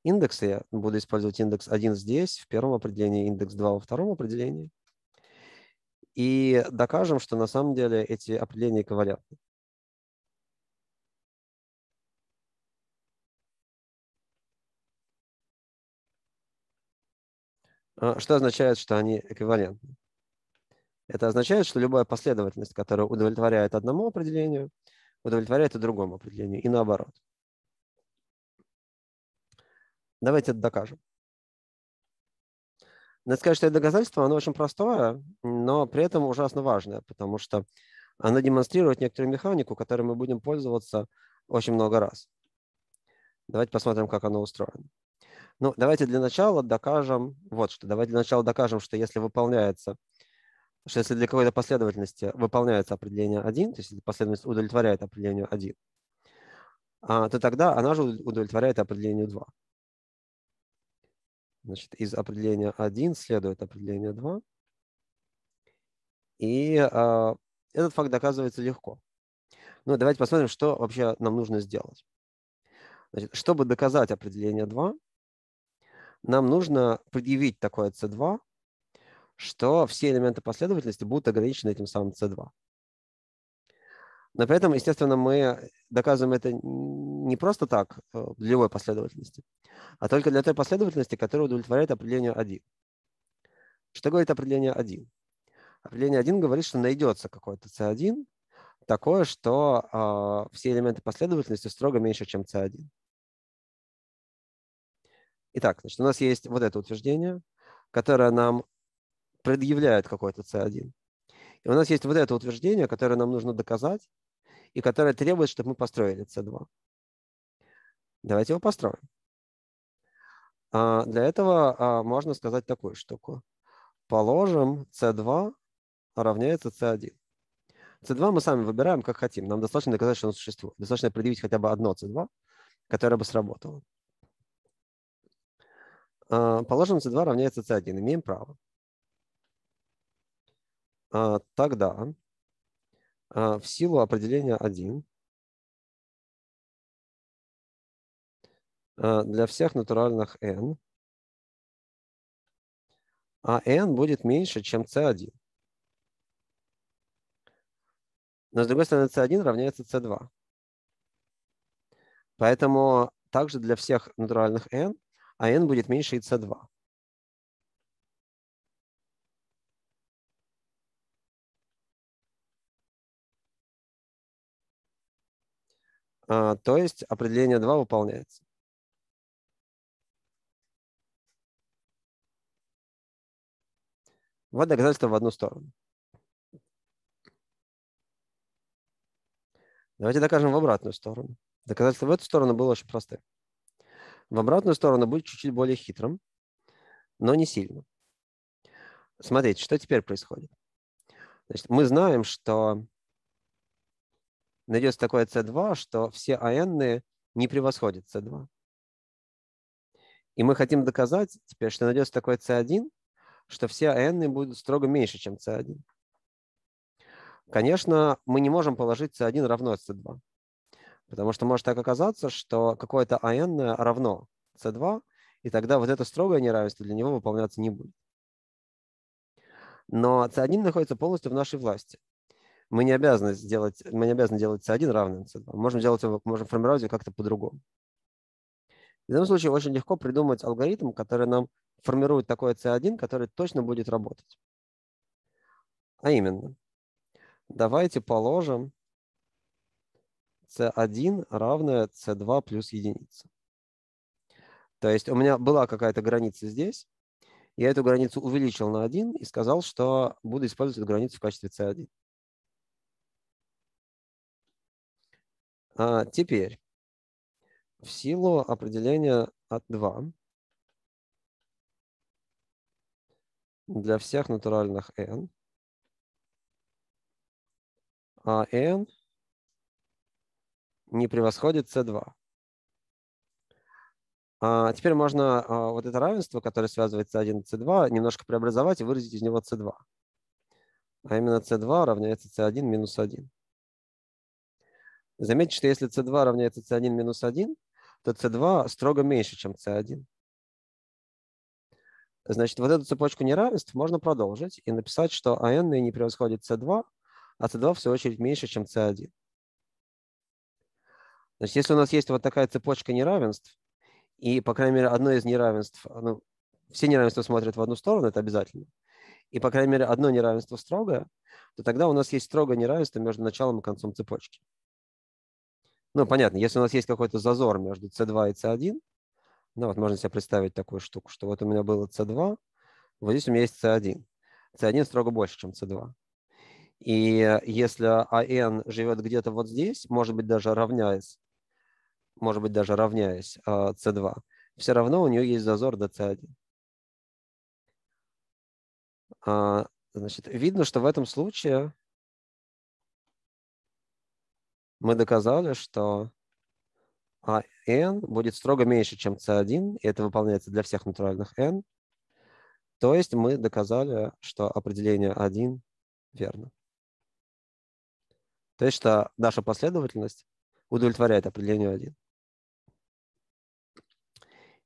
индексы. Я буду использовать индекс 1 здесь, в первом определении, индекс 2 во втором определении. И докажем, что на самом деле эти определения эквивалентны. А что означает, что они эквивалентны? Это означает, что любая последовательность, которая удовлетворяет одному определению, удовлетворяет и другому определению, и наоборот. Давайте это докажем. Надо сказать, что это доказательство, оно очень простое, но при этом ужасно важное, потому что оно демонстрирует некоторую механику, которой мы будем пользоваться очень много раз. Давайте посмотрим, как оно устроено. Ну, давайте для начала докажем, вот что, давайте для начала докажем, что если выполняется, что если для какой-то последовательности выполняется определение 1, то есть если последовательность удовлетворяет определению 1, а, то тогда она же удовлетворяет определению 2. Значит, из определения 1 следует определение 2. И э, этот факт доказывается легко. Ну давайте посмотрим, что вообще нам нужно сделать. Значит, чтобы доказать определение 2, нам нужно предъявить такое C2, что все элементы последовательности будут ограничены этим самым C2. Но при этом, естественно, мы доказываем это не просто так э, для любой последовательности, а только для той последовательности, которая удовлетворяет определению 1. Что говорит определение 1? Определение 1 говорит, что найдется какое-то C1, такое, что э, все элементы последовательности строго меньше, чем C1. Итак, значит, у нас есть вот это утверждение, которое нам предъявляет какой-то C1. И у нас есть вот это утверждение, которое нам нужно доказать, и которое требует, чтобы мы построили C2. Давайте его построим. А, для этого а, можно сказать такую штуку. Положим, C2 равняется C1. C2 мы сами выбираем, как хотим. Нам достаточно доказать, что он существует. Достаточно предъявить хотя бы одно C2, которое бы сработало. А, положим c2 равняется c1. Имеем право. А, тогда а, в силу определения 1 для всех натуральных n, а n будет меньше, чем c1. Но с другой стороны, c1 равняется c2. Поэтому также для всех натуральных n а n будет меньше IC2. А, то есть определение 2 выполняется. Вот доказательство в одну сторону. Давайте докажем в обратную сторону. Доказательство в эту сторону было очень простое. В обратную сторону будет чуть-чуть более хитрым, но не сильно. Смотрите, что теперь происходит. Значит, мы знаем, что найдется такое C2, что все АН не превосходят C2. И мы хотим доказать теперь, что найдется такое C1, что все АН будут строго меньше, чем C1. Конечно, мы не можем положить C1 равно C2. Потому что может так оказаться, что какое-то AN равно с 2 и тогда вот это строгое неравенство для него выполняться не будет. Но с 1 находится полностью в нашей власти. Мы не обязаны, сделать, мы не обязаны делать с 1 равным с 2 Мы можем, делать его, можем формировать его как-то по-другому. В этом случае очень легко придумать алгоритм, который нам формирует такое с 1 который точно будет работать. А именно, давайте положим, c1 равное c2 плюс единица. То есть у меня была какая-то граница здесь, я эту границу увеличил на 1 и сказал, что буду использовать эту границу в качестве c1. А теперь, в силу определения от а 2 для всех натуральных n, а n – не превосходит c2. А теперь можно а, вот это равенство, которое связывает c1 и c2, немножко преобразовать и выразить из него c2. А именно c2 равняется c1 минус 1. Заметьте, что если c2 равняется c1 минус 1, то c2 строго меньше, чем c1. Значит, вот эту цепочку неравенств можно продолжить и написать, что а n не превосходит c2, а c2 в свою очередь меньше, чем c1. Значит, если у нас есть вот такая цепочка неравенств, и, по крайней мере, одно из неравенств, ну, все неравенства смотрят в одну сторону, это обязательно, и, по крайней мере, одно неравенство строгое, то тогда у нас есть строгое неравенство между началом и концом цепочки. Ну, понятно, если у нас есть какой-то зазор между C2 и C1, ну, вот можно себе представить такую штуку, что вот у меня было C2, вот здесь у меня есть C1. C1 строго больше, чем C2. И э, если AN а живет где-то вот здесь, может быть, даже равняясь может быть, даже равняясь c2, а, все равно у нее есть зазор до c1. А, значит, видно, что в этом случае мы доказали, что а n будет строго меньше, чем c1, и это выполняется для всех натуральных n. То есть мы доказали, что определение 1 верно. То есть что наша последовательность удовлетворяет определению 1.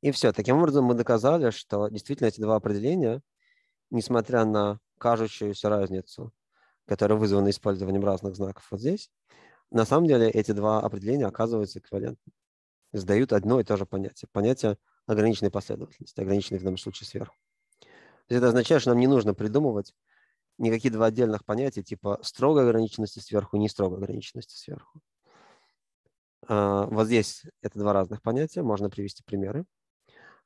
И все. Таким образом, мы доказали, что действительно эти два определения, несмотря на кажущуюся разницу, которая вызвана использованием разных знаков вот здесь, на самом деле эти два определения оказываются эквивалентны. Сдают одно и то же понятие. Понятие ограниченной последовательности, ограниченной в данном случае сверху. То есть это означает, что нам не нужно придумывать никакие два отдельных понятия, типа строгой ограниченности сверху, не строгой ограниченности сверху. А, вот здесь это два разных понятия, можно привести примеры.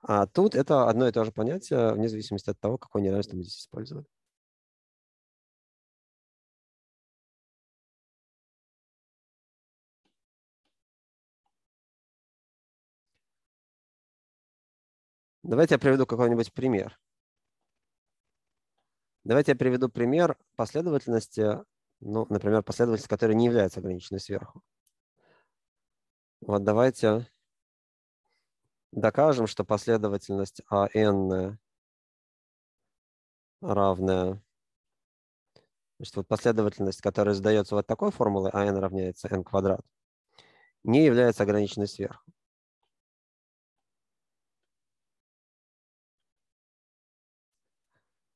А тут это одно и то же понятие, вне зависимости от того, какое неравенство мы здесь использовали. Давайте я приведу какой-нибудь пример. Давайте я приведу пример последовательности, ну, например, последовательности, которая не является ограниченной сверху. Вот давайте докажем, что последовательность АН равная, значит, вот последовательность, которая задается вот такой формулой, АН равняется n квадрат, не является ограниченной сверху.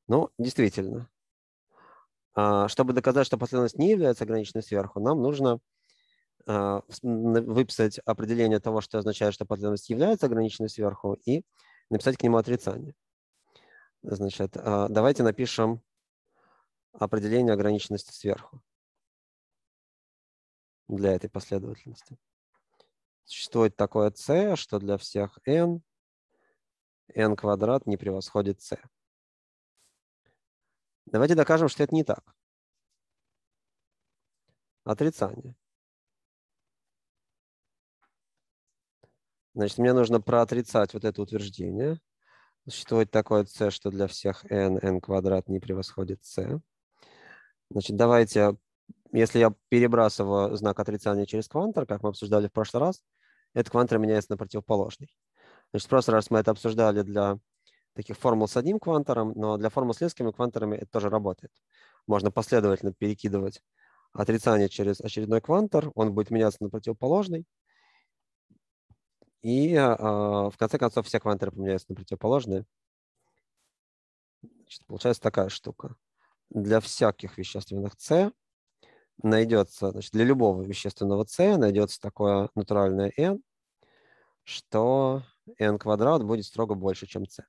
Ну, действительно. А, чтобы доказать, что последовательность не является ограниченной сверху, нам нужно Э, выписать определение того, что означает, что потребность является ограниченной сверху, и написать к нему отрицание. Значит, э, давайте напишем определение ограниченности сверху для этой последовательности. Существует такое c, что для всех n n квадрат не превосходит c. Давайте докажем, что это не так. Отрицание. Значит, мне нужно проотрицать вот это утверждение. Существует такое c, что для всех n, n квадрат не превосходит c. Значит, давайте, если я перебрасываю знак отрицания через квантор, как мы обсуждали в прошлый раз, этот квантор меняется на противоположный. Значит, в прошлый раз мы это обсуждали для таких формул с одним квантором, но для формул с несколькими кванторами это тоже работает. Можно последовательно перекидывать отрицание через очередной квантор, он будет меняться на противоположный, и а, в конце концов все квантеры поменяются на противоположные. Значит, получается такая штука. Для всяких вещественных С найдется, значит, для любого вещественного С найдется такое натуральное n, что n квадрат будет строго больше, чем c.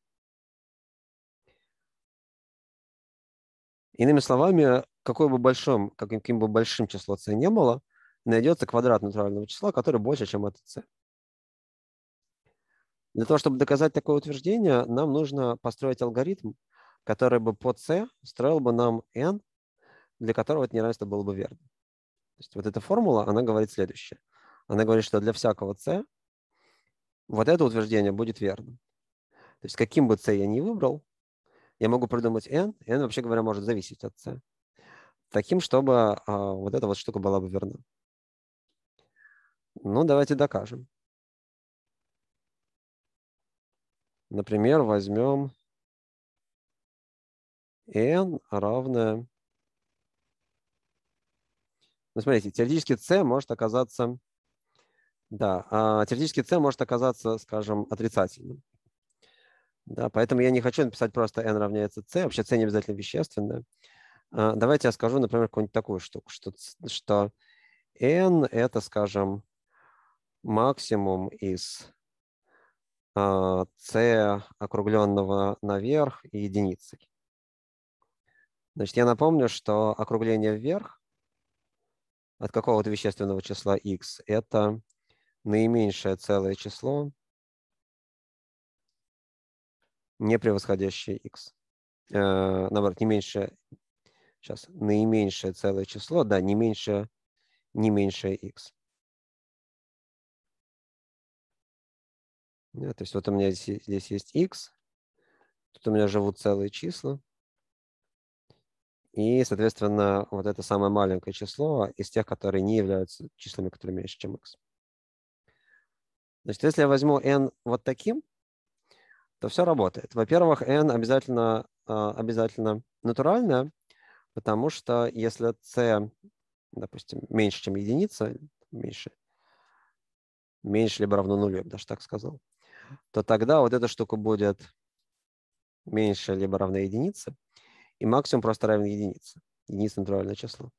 Иными словами, какое бы большим, каким бы большим число c не было, найдется квадрат натурального числа, который больше, чем это c. Для того, чтобы доказать такое утверждение, нам нужно построить алгоритм, который бы по c строил бы нам n, для которого это неравенство было бы верно. То есть вот эта формула, она говорит следующее. Она говорит, что для всякого c вот это утверждение будет верным. То есть каким бы c я ни выбрал, я могу придумать n, n вообще говоря может зависеть от c, таким, чтобы а, вот эта вот штука была бы верна. Ну, давайте докажем. Например, возьмем n равное... Ну, смотрите, теоретически c может оказаться... Да, а, теоретически c может оказаться, скажем, отрицательным. Да, поэтому я не хочу написать просто n равняется c. Вообще c не обязательно вещественное. А, давайте я скажу, например, какую-нибудь такую штуку, что, что n это, скажем, максимум из c а, округленного наверх и единицей. Значит, я напомню, что округление вверх от какого-то вещественного числа x – это наименьшее целое число, не превосходящее x. Э, наоборот, не меньше, сейчас, наименьшее целое число, да, не меньше, не меньше x. Да, то есть вот у меня здесь, здесь есть x, тут у меня живут целые числа. И, соответственно, вот это самое маленькое число из тех, которые не являются числами, которые меньше, чем x. Значит, если я возьму n вот таким, то все работает. Во-первых, n обязательно, а, обязательно натуральное, потому что если c, допустим, меньше, чем единица, меньше, меньше либо равно нулю, я бы даже так сказал, то тогда вот эта штука будет меньше либо равна единице, и максимум просто равен единице, единица натуральное число.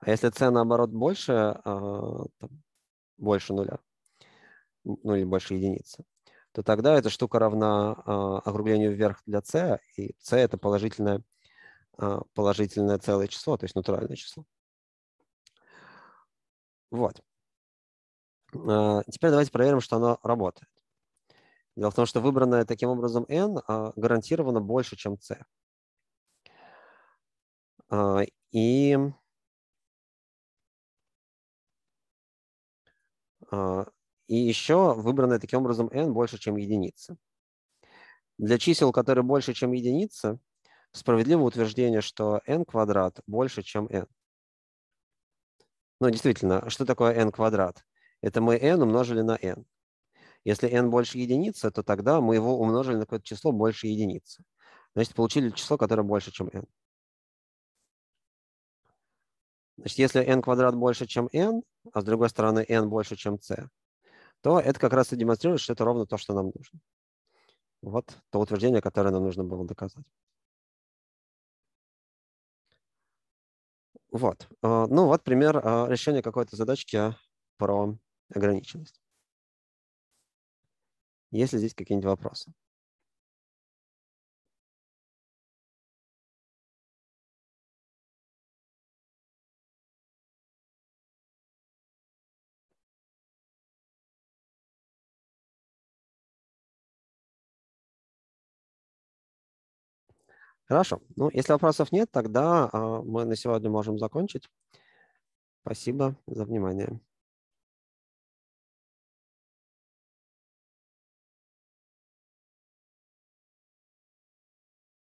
А если c, наоборот, больше, а, там, больше нуля, ну или больше единицы, то тогда эта штука равна а, округлению вверх для c, и c – это положительное, а, положительное целое число, то есть натуральное число. Вот. Теперь давайте проверим, что оно работает. Дело в том, что выбранное таким образом n а, гарантированно больше, чем c. А, и а, И еще выбранное таким образом n больше, чем единица. Для чисел, которые больше, чем единица, справедливо утверждение, что n квадрат больше, чем n. Ну, действительно, что такое n квадрат? Это мы n умножили на n. Если n больше единицы, то тогда мы его умножили на какое-то число больше единицы. Значит, получили число, которое больше, чем n. Значит, если n квадрат больше, чем n, а с другой стороны n больше, чем c, то это как раз и демонстрирует, что это ровно то, что нам нужно. Вот то утверждение, которое нам нужно было доказать. Вот. Э, ну вот пример э, решения какой-то задачки про ограниченность. Если здесь какие-нибудь вопросы? Хорошо. Ну, если вопросов нет, тогда а, мы на сегодня можем закончить. Спасибо за внимание.